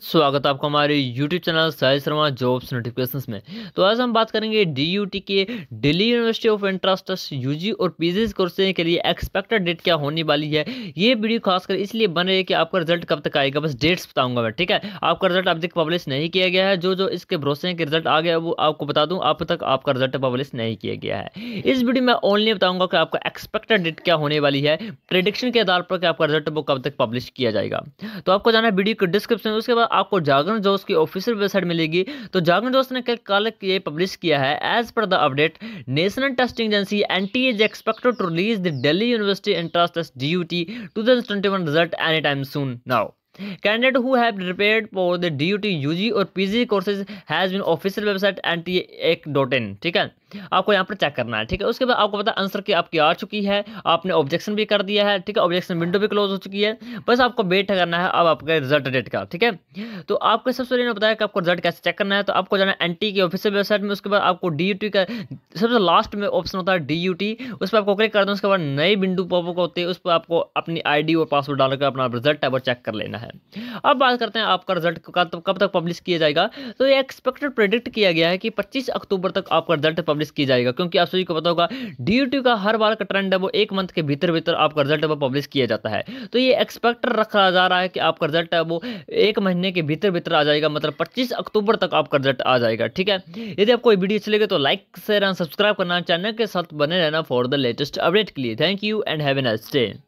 स्वागत है आपका हमारे YouTube channel Sai Sharma jobs notifications में तो आज हम बात करेंगे डी के दिल्ली यूनिवर्सिटी ऑफ इंट्रास्टस जी और पीजी कोर्सेज के लिए एक्सपेक्टेड डेट क्या होने वाली है ये वीडियो खासकर इसलिए बन रही है कि आपका रिजल्ट कब तक आएगा बस डेट्स बताऊंगा मैं ठीक है आपका रिजल्ट अब तक पब्लिश नहीं किया गया है जो जो इसके भरोसे के रिजल्ट आ गया वो आपको बता दूँ अब तक आपका रिजल्ट पब्लिश नहीं किया गया है इस वीडियो में ओनली बताऊँगा कि आपका एक्सपेक्टेड डेट क्या होने वाली है प्रिडिक्शन के आधार पर आपका रिजल्ट वो कब तक पब्लिश किया जाएगा तो आपको जाना है वीडियो के डिस्क्रिप्शन उसके होगा आपको जागरण जोश की ऑफिशियल वेबसाइट मिलेगी तो जागरण जोश ने कल ये पब्लिश किया है as per the update National Testing Agency N T is expected to release the Delhi university entrance test D U T to result any time soon now candidate who have prepared for the D U T U G और P G courses has been official website N T एक dot in ठीक है आपको यहाँ पर check करना है ठीक है उसके बाद आपको पता आंसर की आपकी आ चुकी है आपने ऑब्जेक्शन भी कर दिया है ठीक है ऑब्जेक्शन विंडो भी क्लोज हो चुकी है बस आपको वेट करना है अब आपके रिजल्ट डेट का ठीक है तो आपको सबसे पहले बताया कि आपको रिजल्ट कैसे चेक करना है तो आपको जाना है एन टी की ऑफिशियल वेबसाइट में उसके बाद आपको डी यू टी का सबसे लास्ट में ऑप्शन होता है डी यू टी उस पर आपको क्लिक कर दें उसके बाद नई विंडो पॉपअप होती है उस पर आपको अपनी आई डी और पासवर्ड डालकर अपना रिजल्ट है वो चेक कर लेना है अब बात करते हैं आपका रिजल्ट तो कब तक पब्लिश किया जाएगा तो ये एक्सपेक्टेड प्रेडिक्ट किया गया है कि 25 अक्टूबर तक आपका रिजल्ट पब्लिश किया जाएगा क्योंकि आप सभी को पता होगा डी का हर बार का ट्रेंड है वो एक मंथ के भीतर भीतर आपका रिजल्ट वो पब्लिश किया जाता है तो ये एक्सपेक्ट रखा जा रहा है कि आपका रिजल्ट है वो एक महीने के भीतर भीतर आ जाएगा मतलब पच्चीस अक्टूबर तक आपका रिजल्ट आ जाएगा ठीक है यदि आपको वीडियो अच्छी लगे तो लाइक शेयर एंड सब्सक्राइब करना चैनल के साथ बने रहना फॉर द लेटेस्ट अपडेट के लिए thank you and have an nice